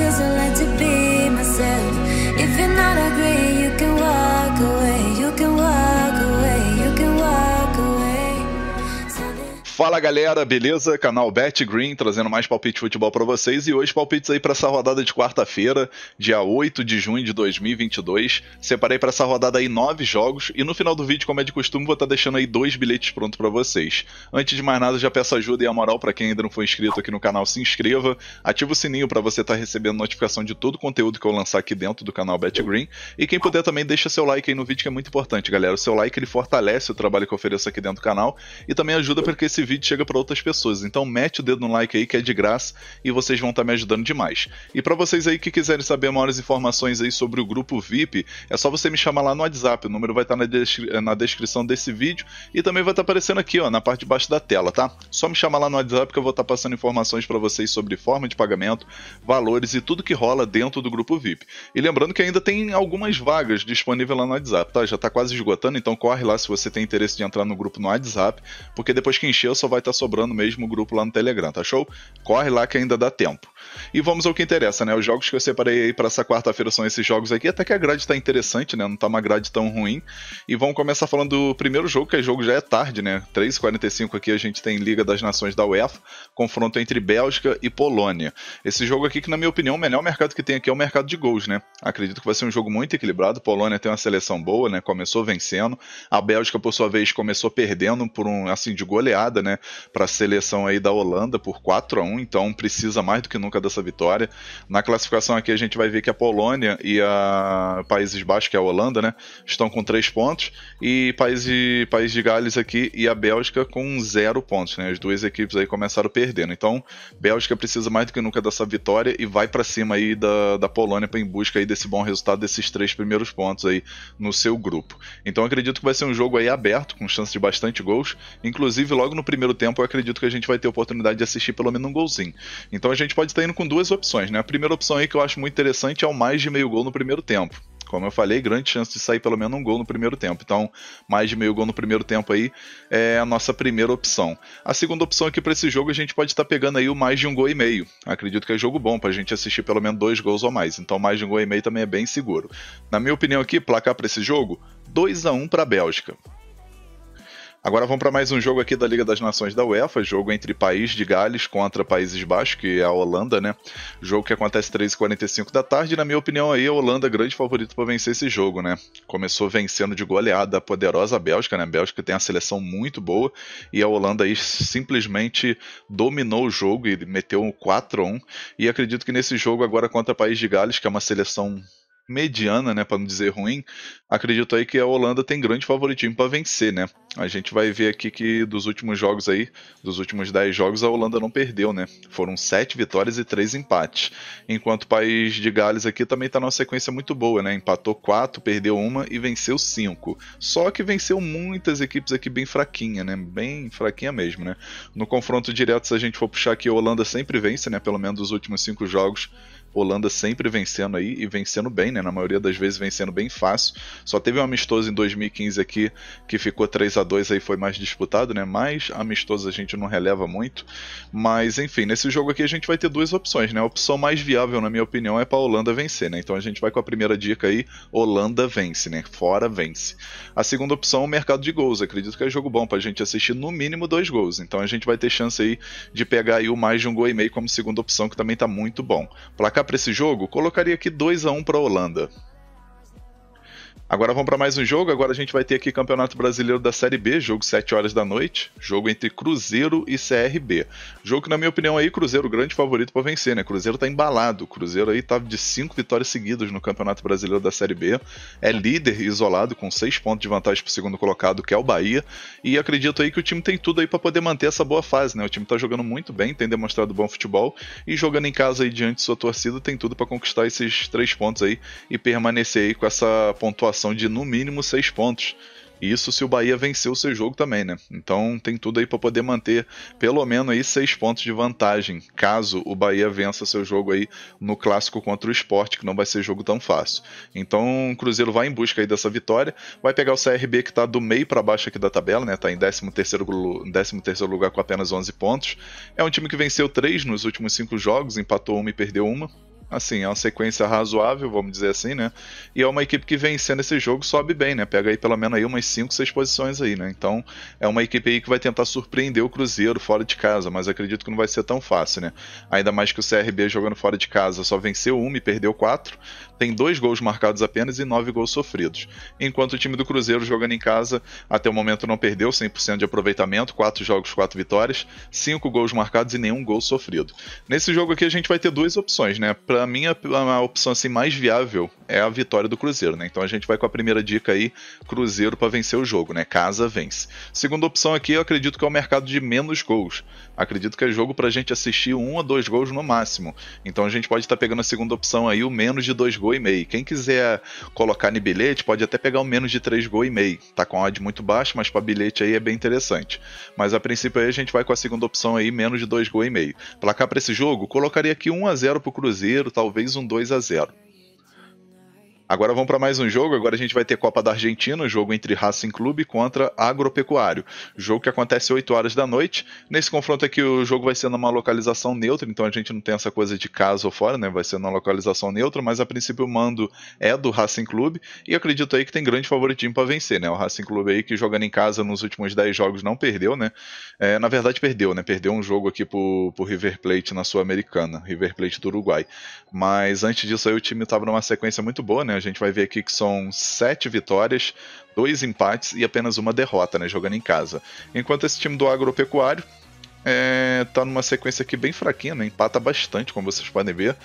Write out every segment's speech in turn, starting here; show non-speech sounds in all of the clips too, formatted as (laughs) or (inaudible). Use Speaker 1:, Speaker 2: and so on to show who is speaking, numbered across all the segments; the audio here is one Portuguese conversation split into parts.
Speaker 1: Cause I like Fala galera, beleza? Canal Bet Green trazendo mais palpite de futebol para vocês e hoje palpites aí para essa rodada de quarta-feira, dia 8 de junho de 2022. Separei para essa rodada aí nove jogos e no final do vídeo, como é de costume, vou estar tá deixando aí dois bilhetes prontos para vocês. Antes de mais nada, já peço ajuda e a moral para quem ainda não foi inscrito aqui no canal, se inscreva, ativa o sininho para você estar tá recebendo notificação de todo o conteúdo que eu lançar aqui dentro do canal Bet Green e quem puder também deixa seu like aí no vídeo que é muito importante, galera. O seu like ele fortalece o trabalho que eu ofereço aqui dentro do canal e também ajuda para que esse vídeo vídeo chega para outras pessoas. Então mete o dedo no like aí que é de graça e vocês vão estar tá me ajudando demais. E para vocês aí que quiserem saber maiores informações aí sobre o grupo VIP, é só você me chamar lá no WhatsApp. O número vai estar tá na, descri na descrição desse vídeo e também vai estar tá aparecendo aqui, ó, na parte de baixo da tela, tá? Só me chama lá no WhatsApp que eu vou estar tá passando informações para vocês sobre forma de pagamento, valores e tudo que rola dentro do grupo VIP. E lembrando que ainda tem algumas vagas disponíveis lá no WhatsApp, tá? Já está quase esgotando, então corre lá se você tem interesse de entrar no grupo no WhatsApp, porque depois que encher só vai estar tá sobrando mesmo o grupo lá no Telegram, tá show? Corre lá que ainda dá tempo. E vamos ao que interessa, né? Os jogos que eu separei aí para essa quarta-feira são esses jogos aqui, até que a grade tá interessante, né? Não tá uma grade tão ruim. E vamos começar falando do primeiro jogo, que é jogo já é tarde, né? 3h45 aqui a gente tem Liga das Nações da UEFA, confronto entre Bélgica e Polônia. Esse jogo aqui que, na minha opinião, o melhor mercado que tem aqui é o mercado de gols, né? Acredito que vai ser um jogo muito equilibrado, Polônia tem uma seleção boa, né? Começou vencendo, a Bélgica, por sua vez, começou perdendo por um, assim, de goleada, né? Para a seleção aí da Holanda por 4 a 1 então precisa mais do que nunca dessa vitória. Na classificação aqui a gente vai ver que a Polônia e a Países Baixos, que é a Holanda, né? Estão com 3 pontos e País de, País de Gales aqui e a Bélgica com 0 pontos, né? duas equipes aí começaram perdendo. Então, Bélgica precisa mais do que nunca dessa vitória e vai para cima aí da, da Polônia para em busca aí desse bom resultado desses três primeiros pontos aí no seu grupo. Então, acredito que vai ser um jogo aí aberto, com chance de bastante gols. Inclusive, logo no primeiro tempo, eu acredito que a gente vai ter oportunidade de assistir pelo menos um golzinho. Então, a gente pode estar indo com duas opções, né? A primeira opção aí que eu acho muito interessante é o mais de meio gol no primeiro tempo como eu falei, grande chance de sair pelo menos um gol no primeiro tempo. Então, mais de meio gol no primeiro tempo aí é a nossa primeira opção. A segunda opção aqui para esse jogo a gente pode estar tá pegando aí o mais de um gol e meio. Acredito que é jogo bom para a gente assistir pelo menos dois gols ou mais. Então, mais de um gol e meio também é bem seguro. Na minha opinião aqui, placar para esse jogo, 2 a 1 para a Bélgica. Agora vamos para mais um jogo aqui da Liga das Nações da UEFA, jogo entre País de Gales contra Países Baixos, que é a Holanda, né? Jogo que acontece às 13h45 da tarde, e na minha opinião aí a Holanda é grande favorito para vencer esse jogo, né? Começou vencendo de goleada a poderosa Bélgica, né? A Bélgica tem uma seleção muito boa e a Holanda aí simplesmente dominou o jogo e meteu um 4 a 1 e acredito que nesse jogo agora contra País de Gales, que é uma seleção mediana, né, para não dizer ruim, acredito aí que a Holanda tem grande favoritismo para vencer, né? A gente vai ver aqui que dos últimos jogos aí, dos últimos 10 jogos, a Holanda não perdeu, né? Foram 7 vitórias e 3 empates. Enquanto o país de Gales aqui também tá numa sequência muito boa, né? Empatou 4, perdeu uma e venceu 5. Só que venceu muitas equipes aqui bem fraquinha, né? Bem fraquinha mesmo, né? No confronto direto, se a gente for puxar aqui, a Holanda sempre vence, né? Pelo menos os últimos 5 jogos Holanda sempre vencendo aí e vencendo bem, né? Na maioria das vezes vencendo bem fácil. Só teve um amistoso em 2015 aqui que ficou 3 a 2 aí foi mais disputado, né? Mas amistoso a gente não releva muito. Mas enfim, nesse jogo aqui a gente vai ter duas opções, né? A opção mais viável, na minha opinião, é para Holanda vencer, né? Então a gente vai com a primeira dica aí, Holanda vence, né? Fora vence. A segunda opção, é o mercado de gols. Acredito que é jogo bom para a gente assistir no mínimo dois gols. Então a gente vai ter chance aí de pegar aí o mais de um gol e meio como segunda opção, que também está muito bom. Placar colocar para esse jogo, colocaria aqui 2 a 1 para a Holanda. Agora vamos para mais um jogo. Agora a gente vai ter aqui Campeonato Brasileiro da Série B, jogo 7 horas da noite. Jogo entre Cruzeiro e CRB. Jogo que, na minha opinião, aí, Cruzeiro, grande favorito para vencer, né? Cruzeiro tá embalado. Cruzeiro aí tá de cinco vitórias seguidas no Campeonato Brasileiro da Série B. É líder isolado, com seis pontos de vantagem pro segundo colocado, que é o Bahia. E acredito aí que o time tem tudo aí para poder manter essa boa fase, né? O time tá jogando muito bem, tem demonstrado bom futebol. E jogando em casa aí diante de sua torcida, tem tudo para conquistar esses três pontos aí e permanecer aí com essa pontuação de no mínimo seis pontos. Isso se o Bahia vencer o seu jogo também, né? Então tem tudo aí para poder manter pelo menos aí seis pontos de vantagem, caso o Bahia vença seu jogo aí no clássico contra o Esporte, que não vai ser jogo tão fácil. Então o Cruzeiro vai em busca aí dessa vitória, vai pegar o CRB que está do meio para baixo aqui da tabela, né? Tá em 13 terceiro, lugar com apenas 11 pontos. É um time que venceu três nos últimos cinco jogos, empatou uma e perdeu uma assim, é uma sequência razoável, vamos dizer assim, né? E é uma equipe que vencendo esse jogo sobe bem, né? Pega aí pelo menos aí umas 5, 6 posições aí, né? Então, é uma equipe aí que vai tentar surpreender o Cruzeiro fora de casa, mas acredito que não vai ser tão fácil, né? Ainda mais que o CRB jogando fora de casa só venceu uma e perdeu quatro, tem dois gols marcados apenas e nove gols sofridos. Enquanto o time do Cruzeiro jogando em casa, até o momento não perdeu 100% de aproveitamento, quatro jogos, quatro vitórias, cinco gols marcados e nenhum gol sofrido. Nesse jogo aqui a gente vai ter duas opções, né? Pra a minha a opção assim mais viável é a vitória do Cruzeiro, né? Então a gente vai com a primeira dica aí, Cruzeiro para vencer o jogo, né? Casa vence. Segunda opção aqui, eu acredito que é o mercado de menos gols. Acredito que é jogo para a gente assistir um a dois gols no máximo. Então a gente pode estar tá pegando a segunda opção aí, o menos de dois gols e meio. Quem quiser colocar em bilhete, pode até pegar o menos de três gols e meio. Tá com odd muito baixa, mas para bilhete aí é bem interessante. Mas a princípio aí a gente vai com a segunda opção aí, menos de dois gols e meio. Placar para esse jogo, colocaria aqui 1 a 0 pro Cruzeiro, talvez um 2 a 0. Agora vamos para mais um jogo. Agora a gente vai ter Copa da Argentina, um jogo entre Racing Clube contra Agropecuário. Jogo que acontece 8 horas da noite. Nesse confronto aqui, o jogo vai ser numa localização neutra, então a gente não tem essa coisa de casa ou fora, né? Vai ser numa localização neutra, mas a princípio o mando é do Racing Clube. E acredito aí que tem grande favoritismo para vencer, né? O Racing Clube aí que jogando em casa nos últimos 10 jogos não perdeu, né? É, na verdade, perdeu, né? Perdeu um jogo aqui pro, pro River Plate na Sul-Americana, River Plate do Uruguai. Mas antes disso aí o time estava numa sequência muito boa, né? A gente vai ver aqui que são sete vitórias, dois empates e apenas uma derrota, né, jogando em casa. Enquanto esse time do agropecuário é, tá numa sequência aqui bem fraquinha, né? Empata bastante, como vocês podem ver.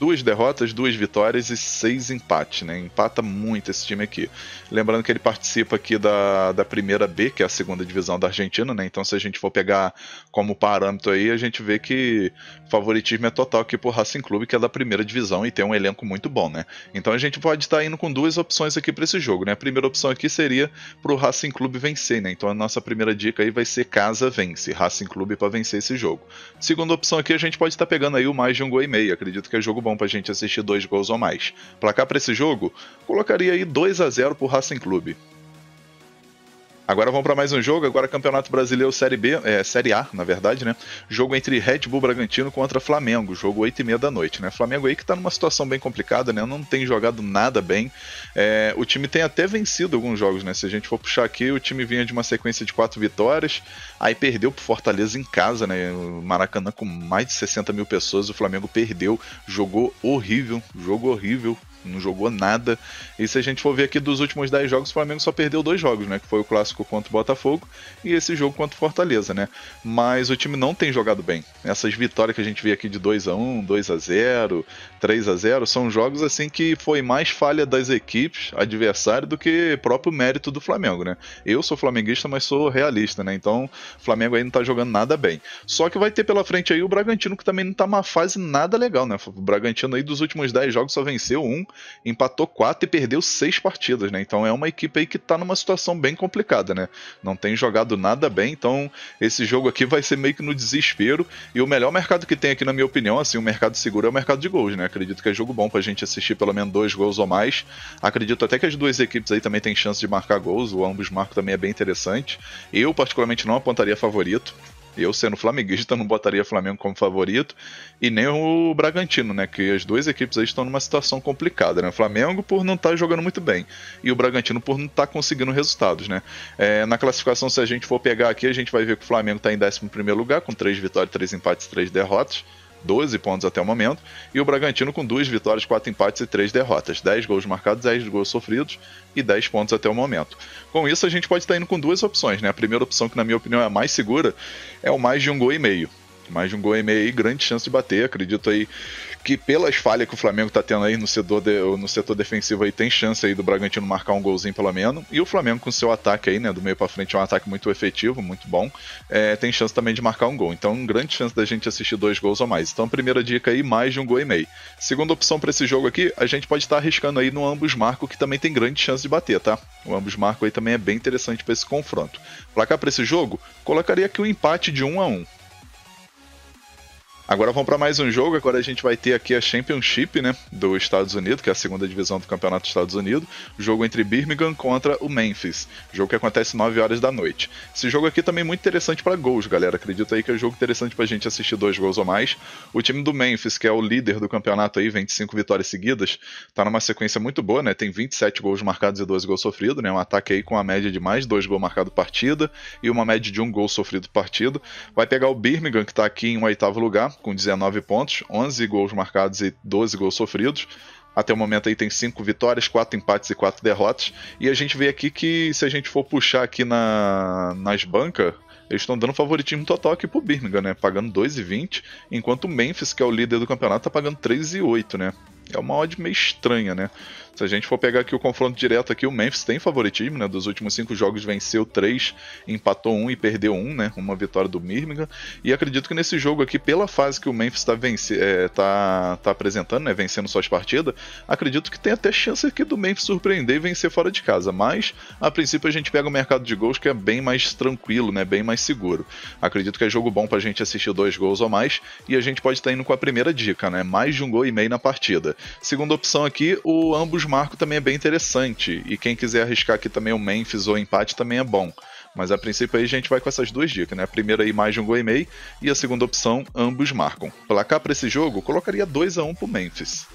Speaker 1: Duas derrotas, duas vitórias e seis empates, né? Empata muito esse time aqui. Lembrando que ele participa aqui da, da primeira B, que é a segunda divisão da Argentina, né? Então, se a gente for pegar como parâmetro aí, a gente vê que favoritismo é total aqui pro Racing Clube, que é da primeira divisão e tem um elenco muito bom, né? Então, a gente pode estar indo com duas opções aqui para esse jogo, né? A primeira opção aqui seria pro Racing Clube vencer, né? Então, a nossa primeira dica aí vai ser casa vence. Racing Clube para vencer esse jogo. Segunda opção aqui, a gente pode estar tá pegando aí o mais de um gol e meio. Acredito que é jogo bom para a gente assistir dois gols ou mais. Placar para esse jogo, colocaria aí 2 a 0 para o Racing Clube. Agora vamos para mais um jogo, agora Campeonato Brasileiro Série B, é, Série A, na verdade, né? Jogo entre Red Bull Bragantino contra Flamengo, jogo 8 e meia da noite, né? Flamengo aí que está numa situação bem complicada, né? Não tem jogado nada bem. É, o time tem até vencido alguns jogos, né? Se a gente for puxar aqui, o time vinha de uma sequência de quatro vitórias, aí perdeu pro Fortaleza em casa, né? Maracanã com mais de 60 mil pessoas, o Flamengo perdeu, jogou horrível, jogo horrível, não jogou nada. E se a gente for ver aqui dos últimos 10 jogos, o Flamengo só perdeu dois jogos, né? Que foi o clássico contra o Botafogo e esse jogo contra o Fortaleza, né? Mas o time não tem jogado bem. Essas vitórias que a gente vê aqui de 2 a 1 2 a 0 3 a 0 são jogos assim que foi mais falha das equipes adversárias do que próprio mérito do Flamengo, né? Eu sou flamenguista, mas sou realista, né? Então o Flamengo aí não tá jogando nada bem. Só que vai ter pela frente aí o Bragantino, que também não tá uma fase nada legal, né? O Bragantino aí dos últimos 10 jogos só venceu um empatou quatro e perdeu seis partidas, né? Então é uma equipe aí que está numa situação bem complicada, né? Não tem jogado nada bem, então esse jogo aqui vai ser meio que no desespero. E o melhor mercado que tem aqui, na minha opinião, assim, o mercado seguro é o mercado de gols, né? Acredito que é jogo bom para a gente assistir pelo menos dois gols ou mais. Acredito até que as duas equipes aí também têm chance de marcar gols, o ambos marcam também é bem interessante. Eu, particularmente, não apontaria favorito. Eu, sendo flamenguista, (laughs) não botaria Flamengo como favorito e nem o Bragantino, né? Que as duas equipes aí estão numa situação complicada, né? O Flamengo por não estar tá jogando muito bem e o Bragantino por não estar tá conseguindo resultados, né? É, na classificação, se a gente for pegar aqui, a gente vai ver que o Flamengo está em 11 primeiro lugar, com três vitórias, três empates, três derrotas. 12 pontos até o momento, e o Bragantino com duas vitórias, quatro empates e três derrotas. 10 gols marcados, 10 gols sofridos e 10 pontos até o momento. Com isso, a gente pode estar indo com duas opções, né? A primeira opção, que na minha opinião é a mais segura, é o mais de um gol e meio. Mais de um gol e meio aí, grande chance de bater, acredito aí que pelas falhas que o Flamengo está tendo aí no setor, de, no setor defensivo aí, tem chance aí do Bragantino marcar um golzinho pelo menos. E o Flamengo com seu ataque aí, né, do meio para frente, é um ataque muito efetivo, muito bom, é, tem chance também de marcar um gol. Então, grande chance da gente assistir dois gols ou mais. Então, primeira dica aí, mais de um gol e meio. Segunda opção para esse jogo aqui, a gente pode estar tá arriscando aí no ambos marco, que também tem grande chance de bater, tá? O ambos marco aí também é bem interessante para esse confronto. Placar para esse jogo, colocaria aqui o um empate de 1 um a 1 um. Agora vamos para mais um jogo. Agora a gente vai ter aqui a Championship, né, dos Estados Unidos, que é a segunda divisão do Campeonato dos Estados Unidos. jogo entre Birmingham contra o Memphis. Jogo que acontece 9 horas da noite. Esse jogo aqui também é muito interessante para gols, galera. Acredito aí que é um jogo interessante para a gente assistir dois gols ou mais. O time do Memphis, que é o líder do campeonato aí, 25 vitórias seguidas, tá numa sequência muito boa, né? Tem 27 gols marcados e 12 gols sofridos, né? Um ataque aí com a média de mais dois gols marcados partida e uma média de um gol sofrido partida. Vai pegar o Birmingham, que está aqui em um oitavo lugar com 19 pontos, 11 gols marcados e 12 gols sofridos. Até o momento aí tem 5 vitórias, 4 empates e 4 derrotas. E a gente vê aqui que se a gente for puxar aqui na, nas bancas, eles estão dando favoritismo total aqui pro Birmingham, né? Pagando 2,20, enquanto o Memphis, que é o líder do campeonato, tá pagando 3,8, né? É uma odd meio estranha, né? Se a gente for pegar aqui o confronto direto aqui, o Memphis tem favoritismo, né? Dos últimos cinco jogos venceu três, empatou um e perdeu um, né? Uma vitória do Birmingham. E acredito que nesse jogo aqui, pela fase que o Memphis está é, tá, tá apresentando, né? Vencendo suas partidas, acredito que tem até chance aqui do Memphis surpreender e vencer fora de casa. Mas, a princípio, a gente pega o mercado de gols que é bem mais tranquilo, né? Bem mais seguro. Acredito que é jogo bom para a gente assistir dois gols ou mais. E a gente pode estar tá indo com a primeira dica, né? Mais de um gol e meio na partida. Segunda opção aqui, o ambos Marcos Marco também é bem interessante. E quem quiser arriscar aqui também o Memphis ou empate também é bom. Mas a princípio aí a gente vai com essas duas dicas, né? A primeira aí mais de um gol e meio e a segunda opção ambos marcam. Placar para esse jogo, colocaria 2 a 1 um pro Memphis.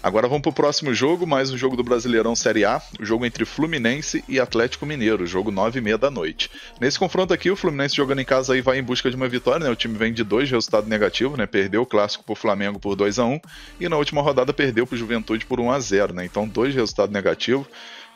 Speaker 1: Agora vamos para o próximo jogo, mais um jogo do Brasileirão Série A, o jogo entre Fluminense e Atlético Mineiro, jogo 9 e meia da noite. Nesse confronto aqui, o Fluminense jogando em casa aí vai em busca de uma vitória, né? O time vem de dois resultados negativos, né? Perdeu o clássico para o Flamengo por 2 a 1 e na última rodada perdeu para o Juventude por 1 a 0 né? Então, dois resultados negativos.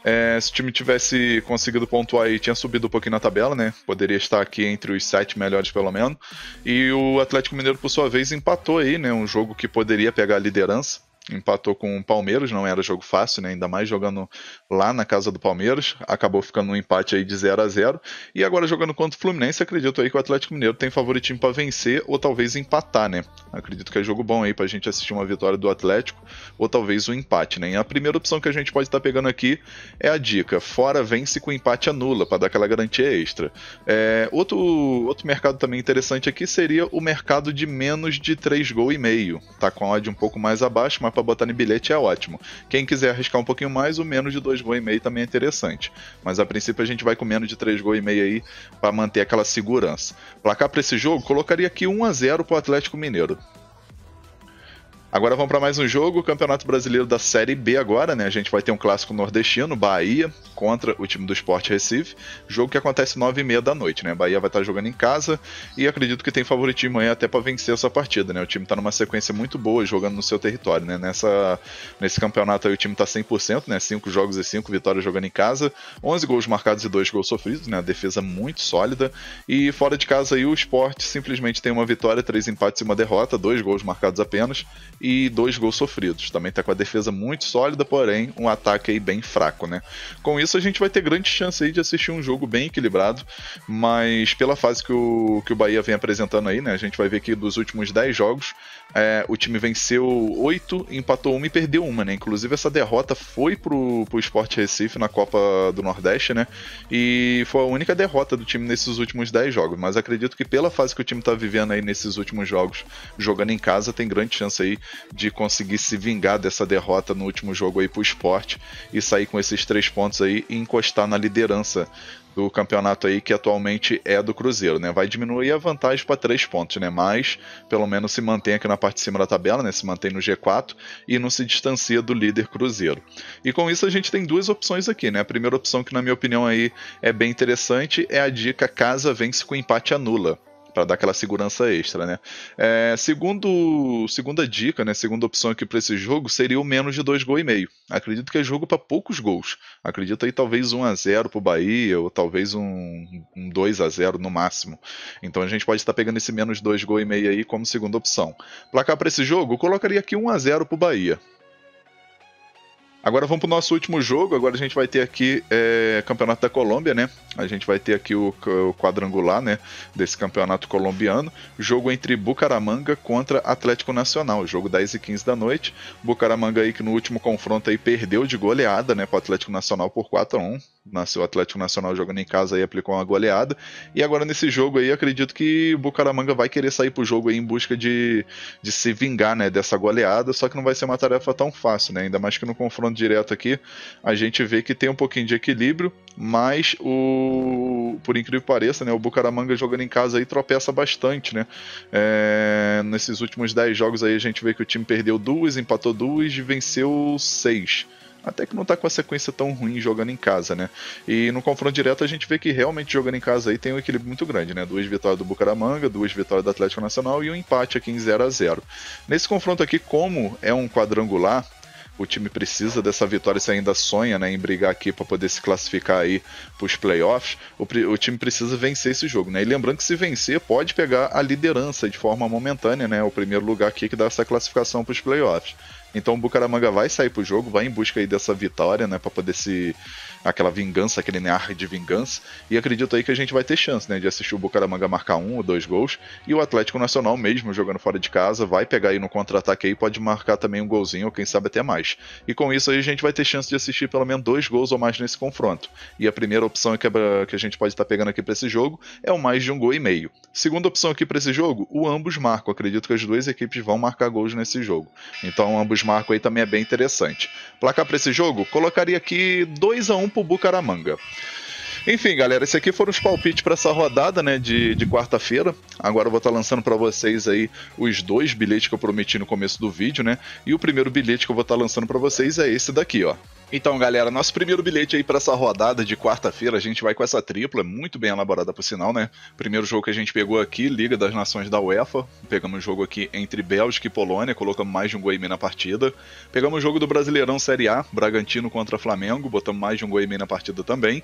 Speaker 1: É, se o time tivesse conseguido pontuar aí, tinha subido um pouquinho na tabela, né? Poderia estar aqui entre os sete melhores, pelo menos. E o Atlético Mineiro, por sua vez, empatou aí, né? Um jogo que poderia pegar a liderança empatou com o Palmeiras, não era jogo fácil, né? ainda mais jogando lá na casa do Palmeiras, acabou ficando um empate aí de 0 a 0 e agora jogando contra o Fluminense, acredito aí que o Atlético Mineiro tem favoritinho para vencer ou talvez empatar, né? Acredito que é jogo bom aí para a gente assistir uma vitória do Atlético ou talvez um empate, né? E a primeira opção que a gente pode estar tá pegando aqui é a dica, fora vence com empate anula, para dar aquela garantia extra. É, outro, outro mercado também interessante aqui seria o mercado de menos de 3 gol e meio, tá com a odd um pouco mais abaixo, mas para botar em bilhete é ótimo. Quem quiser arriscar um pouquinho mais, o menos de dois gols e meio também é interessante. Mas a princípio a gente vai com menos de três gols e meio aí para manter aquela segurança. Placar para esse jogo, colocaria aqui 1 a 0 para o Atlético Mineiro. Agora vamos para mais um jogo, Campeonato Brasileiro da Série B agora, né? A gente vai ter um clássico nordestino, Bahia contra o time do Sport Recife. Jogo que acontece 9h30 da noite, né? A Bahia vai estar jogando em casa e acredito que tem favoritismo aí até para vencer essa partida, né? O time está numa sequência muito boa jogando no seu território, né? Nessa, nesse campeonato aí o time está 100%, né? 5 jogos e 5 vitórias jogando em casa, 11 gols marcados e 2 gols sofridos, né? A defesa muito sólida e fora de casa aí o Sport simplesmente tem uma vitória, três empates e uma derrota, dois gols marcados apenas e dois gols sofridos. Também está com a defesa muito sólida, porém um ataque aí bem fraco, né? Com isso isso a gente vai ter grande chance aí de assistir um jogo bem equilibrado, mas pela fase que o, que o Bahia vem apresentando aí, né? A gente vai ver que dos últimos 10 jogos, é, o time venceu 8, empatou 1 e perdeu uma, né? Inclusive essa derrota foi pro, pro Sport Recife na Copa do Nordeste, né? E foi a única derrota do time nesses últimos 10 jogos, mas acredito que pela fase que o time tá vivendo aí nesses últimos jogos, jogando em casa, tem grande chance aí de conseguir se vingar dessa derrota no último jogo aí pro Sport e sair com esses três pontos aí aí e encostar na liderança do campeonato aí que atualmente é do Cruzeiro, né? Vai diminuir a vantagem para três pontos, né? Mas pelo menos se mantém aqui na parte de cima da tabela, né? Se mantém no G4 e não se distancia do líder Cruzeiro. E com isso a gente tem duas opções aqui, né? A primeira opção que na minha opinião aí é bem interessante é a dica casa vence com empate anula para dar aquela segurança extra, né? É, segundo, segunda dica, né? Segunda opção aqui para esse jogo seria o menos de dois gols e meio. Acredito que é jogo para poucos gols. Acredito aí talvez 1 a 0 para o Bahia ou talvez um, um 2 a 0 no máximo. Então a gente pode estar tá pegando esse menos dois gols e meio aí como segunda opção. Placar para esse jogo, eu colocaria aqui 1 a 0 para o Bahia. Agora vamos para o nosso último jogo. Agora a gente vai ter aqui é, Campeonato da Colômbia, né? A gente vai ter aqui o, o, quadrangular, né? Desse campeonato colombiano. Jogo entre Bucaramanga contra Atlético Nacional. Jogo 10 e 15 da noite. Bucaramanga aí que no último confronto aí perdeu de goleada, né? Para o Atlético Nacional por 4 a 1 Nasceu o Atlético Nacional jogando em casa aí, aplicou uma goleada. E agora nesse jogo aí, acredito que o Bucaramanga vai querer sair pro jogo aí em busca de, de se vingar, né? Dessa goleada. Só que não vai ser uma tarefa tão fácil, né? Ainda mais que no confronto falando direto aqui, a gente vê que tem um pouquinho de equilíbrio, mas o por incrível que pareça, né, o Bucaramanga jogando em casa aí tropeça bastante, né? É, nesses últimos 10 jogos aí a gente vê que o time perdeu duas, empatou duas e venceu seis até que não está com a sequência tão ruim jogando em casa, né? E no confronto direto a gente vê que realmente jogando em casa aí tem um equilíbrio muito grande, né? Duas vitórias do Bucaramanga, duas vitórias do Atlético Nacional e um empate aqui em 0 a 0 Nesse confronto aqui, como é um quadrangular, o time precisa dessa vitória, se ainda sonha né, em brigar aqui para poder se classificar aí para os playoffs, o, o, time precisa vencer esse jogo. Né? E lembrando que se vencer, pode pegar a liderança de forma momentânea, né, o primeiro lugar aqui que dá essa classificação para os playoffs. Então o Bucaramanga vai sair para o jogo, vai em busca aí dessa vitória, né, para poder se aquela vingança, aquele near de vingança. E acredito aí que a gente vai ter chance, né? De assistir o Bucaramanga marcar um ou dois gols. E o Atlético Nacional, mesmo jogando fora de casa, vai pegar aí no contra-ataque e pode marcar também um golzinho, ou quem sabe até mais. E com isso aí a gente vai ter chance de assistir pelo menos dois gols ou mais nesse confronto. E a primeira opção que é a gente pode estar tá pegando aqui para esse jogo é o mais de um gol e meio. Segunda opção aqui para esse jogo, o ambos marcam. Acredito que as duas equipes vão marcar gols nesse jogo. Então ambos marcam aí também é bem interessante. Placar para esse jogo, colocaria aqui 2 a 1 Campo Bucaramanga. Enfim, galera, esse aqui foram os palpites para essa rodada, né, de, de quarta-feira. Agora eu vou estar tá lançando para vocês aí os dois bilhetes que eu prometi no começo do vídeo, né? E o primeiro bilhete que eu vou estar tá lançando para vocês é esse daqui, ó. Então, galera, nosso primeiro bilhete aí para essa rodada de quarta-feira, a gente vai com essa tripla, muito bem elaborada por sinal, né? Primeiro jogo que a gente pegou aqui, Liga das Nações da UEFA. Pegamos um jogo aqui entre Bélgica e Polônia, colocamos mais de um gol na partida. Pegamos o jogo do Brasileirão Série A, Bragantino contra Flamengo, botamos mais de um gol na partida também.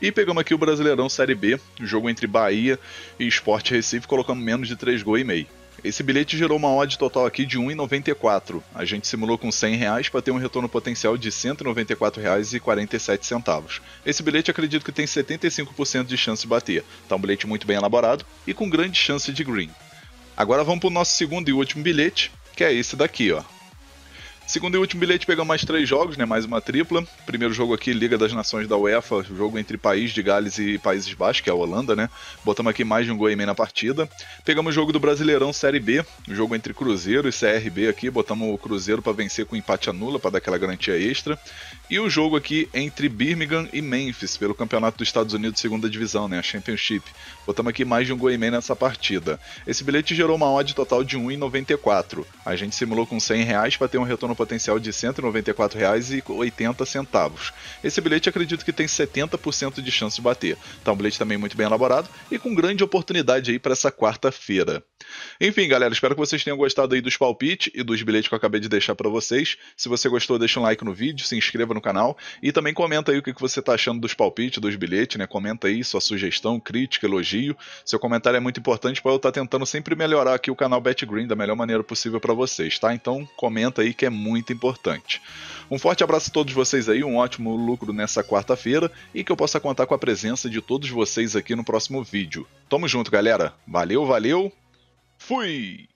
Speaker 1: E pegamos aqui o Brasileirão Série B, jogo entre Bahia e Sport Recife, colocamos menos de três gols e meio. Esse bilhete gerou uma odd total aqui de 1,94. A gente simulou com 100 reais para ter um retorno potencial de R$ 194,47. Esse bilhete acredito que tem 75% de chance de bater. Tá um bilhete muito bem elaborado e com grande chance de green. Agora vamos para o nosso segundo e último bilhete, que é esse daqui, ó. Segundo e último bilhete, pegamos mais três jogos, né? Mais uma tripla. Primeiro jogo aqui, Liga das Nações da UEFA, jogo entre País de Gales e Países Baixos, que é a Holanda, né? Botamos aqui mais de um gol e meio na partida. Pegamos o jogo do Brasileirão Série B, jogo entre Cruzeiro e CRB aqui, botamos o Cruzeiro para vencer com empate a nula, para dar aquela garantia extra. E o jogo aqui entre Birmingham e Memphis, pelo Campeonato dos Estados Unidos Segunda Divisão, né? A Championship. Botamos aqui mais de um gol e meio nessa partida. Esse bilhete gerou uma odd total de 1,94. A gente simulou com 100 reais para ter um retorno potencial de R$ 194,80. Esse bilhete acredito que tem 70% de chance de bater. Tá um bilhete também muito bem elaborado e com grande oportunidade aí para essa quarta-feira. Enfim, galera, espero que vocês tenham gostado aí dos palpites e dos bilhetes que eu acabei de deixar para vocês. Se você gostou, deixa um like no vídeo, se inscreva no canal e também comenta aí o que você tá achando dos palpites, dos bilhetes, né? Comenta aí sua sugestão, crítica, elogio. Seu comentário é muito importante para eu estar tá tentando sempre melhorar aqui o canal Green da melhor maneira possível para vocês, tá? Então comenta aí que é muito muito importante. Um forte abraço a todos vocês aí, um ótimo lucro nessa quarta-feira e que eu possa contar com a presença de todos vocês aqui no próximo vídeo. Tamo junto, galera. Valeu, valeu. Fui!